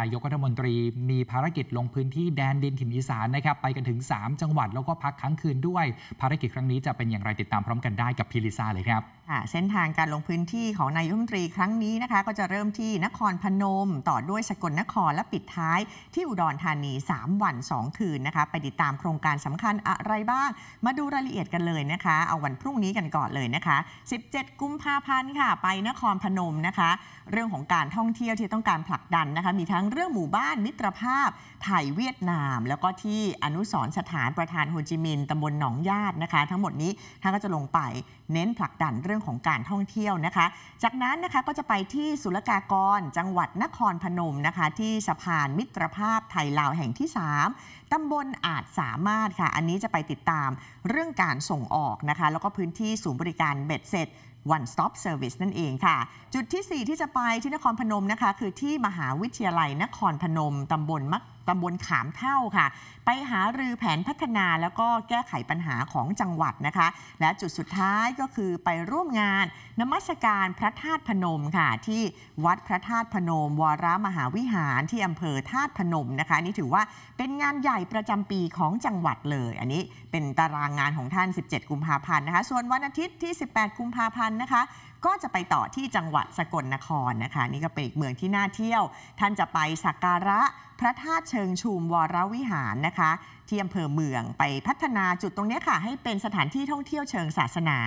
นายกรัฐมนตรี มีภารกิจลงพื้นที่แดนดินถิ่นอีสานนะครับไปกันถึง 3 จังหวัดแล้วก็พักค้างคืนด้วย ภารกิจครั้งนี้จะเป็นอย่างไรติดตามพร้อมกันได้กับพิลิซาเลยครับเส้นทางการลงพื้นที่ของนายกรัฐมนตรีครั้งนี้นะคะ ก็จะเริ่มที่นครพนม ต่อด้วยสกลนครและปิดท้าย ที่อุดรธานี 3 วัน 2 คืนนะคะไปติดตามโครงการสำคัญอะไรบ้างมาดูรายละเอียดกันเลยนะคะ เอาวันพรุ่งนี้กันก่อนเลยนะคะ 17 กุมภาพันธ์ค่ะ ไปนครพนมนะคะ เรื่องของการท่องเที่ยวที่ต้องการผลักดันนะคะมีทั้งงเรื่องหมู่บ้านมิตรภาพไทยเวียดนาม แล้วก็ที่อนุสรสถานประธานโฮจิมินห์ตำบลหนองญาตินะคะ ทั้งหมดนี้ท่านก็จะลงไปเน้นผลักดันเรื่องของการท่องเที่ยวนะคะ จากนั้นนะคะก็จะไปที่ศุลกากรจังหวัดนครพนมนะคะที่สะพานมิตรภาพไทยลาวแห่งที่ 3ตำบลอาจสามารถค่ะ อันนี้จะไปติดตามเรื่องการส่งออกนะคะแล้วก็พื้นที่ศูนย์บริการเบ็ดเสร็จ One Stop Service นั่นเองค่ะ จุดที่ 4 ที่จะไปที่นครพนมนะคะ คือที่มหาวิทยาลัยนครพนมตำบลมักตำบลขามเท่าค่ะ ไปหารือแผนพัฒนาแล้วก็แก้ไขปัญหาของจังหวัดนะคะ และจุดสุดท้ายก็คือไปร่วมงานนมัสการพระธาตุพนมค่ะ ที่วัดพระธาตุพนมวรมหาวิหารที่อำเภอธาตุพนมนะคะนี่ถือว่าเป็นงานใหญ่ประจำปีของจังหวัดเลย อันนี้เป็นตารางงานของท่าน 17 กุมภาพันธ์นะคะ ส่วนวันอาทิตย์ที่ 18กุมภาพันธ์นะคะ ก็จะไปต่อที่จังหวัดสกลนครนะคะ นี่ก็เป็นอีกเมืองที่น่าเที่ยวท่านจะไปสักการะพระธาตุเชิงชุมวรวิหารนะคะที่อำเภอเมืองไปพัฒนาจุดตรงนี้ค่ะ ให้เป็นสถานที่ท่องเที่ยวเชิงศาสนา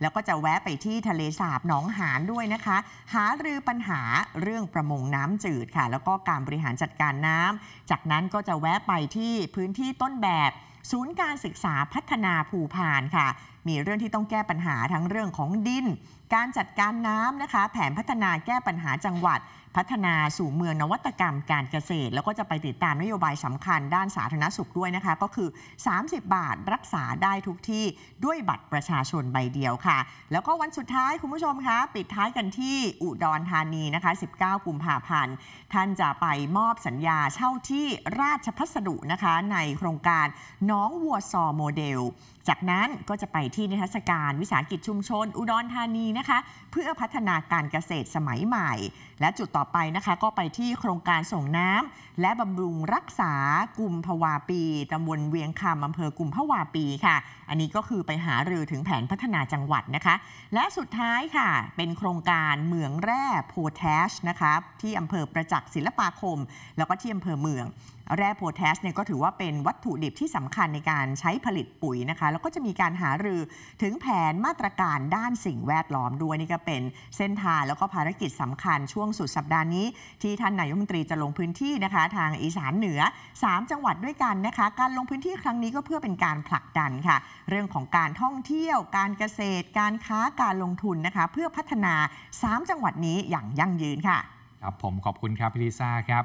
แล้วก็จะแวะไปที่ทะเลสาบหนองหานด้วยนะคะ หารือปัญหาเรื่องประมงน้ำจืดค่ะ แล้วก็การบริหารจัดการน้ำ จากนั้นก็จะแวะไปที่พื้นที่ต้นแบบศูนย์การศึกษาพัฒนาภูพานค่ะ มีเรื่องที่ต้องแก้ปัญหาทั้งเรื่องของดิน การจัดการน้ำนะคะ แผนพัฒนาแก้ปัญหาจังหวัดพัฒนาสู่เมืองนวัตกรรมการเกษตร แล้วก็จะไปติดตามนโยบายสำคัญด้านสาธารณสุขด้วยนะคะ ก็คือ 30 บาทรักษาได้ทุกที่ด้วยบัตรประชาชนใบเดียวค่ะ แล้วก็วันสุดท้ายคุณผู้ชมคะปิดท้ายกันที่ อุดรธานีนะคะ 19 กุมภาพันธ์ท่านจะไปมอบสัญญาเช่าที่ราชพัสดุนะคะในโครงการน้องวัวซอโมเดล จากนั้นก็จะไปที่นิทรรศการวิสาหกิจชุมชน อุดรธานีนะคะ เพื่อพัฒนาการเกษตรสมัยใหม่ และจุดต่อไปนะคะ ก็ไปที่โครงการส่งน้ำและบำรุงรักษากลุ่มพวาปีตำบลเวียงคำอำเภอกลุ่มพวาปีค่ะ อันนี้ก็คือไปหารือถึงแผนพัฒนาจังหวัดนะคะ และสุดท้ายค่ะเป็นโครงการเหมืองแร่โพแทชนะคะที่อำเภอประจักษ์ศิลปาคม แล้วก็ที่อำเภอเมือง แร่โพแทชเนี่ยก็ถือว่าเป็นวัตถุดิบที่สำคัญคัญในการใช้ผลิตปุ๋ยนะคะ แล้วก็จะมีการหารือถึงแผนมาตรการด้านสิ่งแวดล้อมด้วยนี่ก็เป็นเส้นทางแล้วก็ภารกิจสำคัญ ช่วงสุดสัปดาห์นี้ที่ท่านนายกรัฐมนตรีจะลงพื้นที่นะคะ ทางอีสานเหนือ 3 จังหวัดด้วยกันนะคะ การลงพื้นที่ครั้งนี้ก็เพื่อเป็นการผลักดันค่ะ เรื่องของการท่องเที่ยวการเกษตร การค้าการลงทุนนะคะ เพื่อพัฒนา 3 จังหวัดนี้อย่างยั่งยืนค่ะครับผมขอบคุณครับพี่ลิซ่าครับ